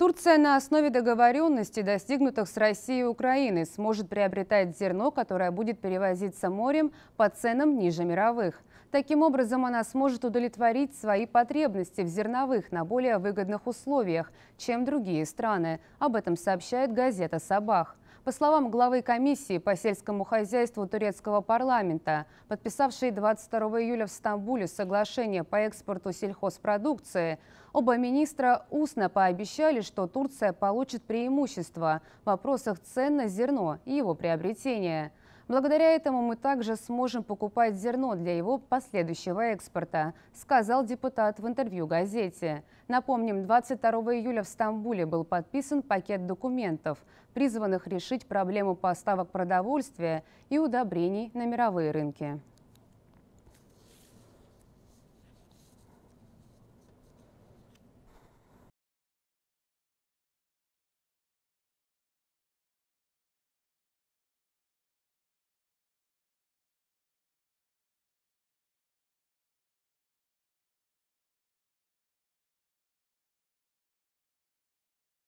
Турция на основе договоренностей, достигнутых с Россией и Украиной, сможет приобретать зерно, которое будет перевозиться морем по ценам ниже мировых. Таким образом, она сможет удовлетворить свои потребности в зерновых на более выгодных условиях, чем другие страны. Об этом сообщает газета «Сабах». По словам главы комиссии по сельскому хозяйству турецкого парламента, подписавшие 22 июля в Стамбуле соглашение по экспорту сельхозпродукции, оба министра устно пообещали, что Турция получит преимущество в вопросах цен на зерно и его приобретения – Благодаря этому мы также сможем покупать зерно для его последующего экспорта, сказал депутат в интервью газете. Напомним, 22 июля в Стамбуле был подписан пакет документов, призванных решить проблему поставок продовольствия и удобрений на мировые рынки.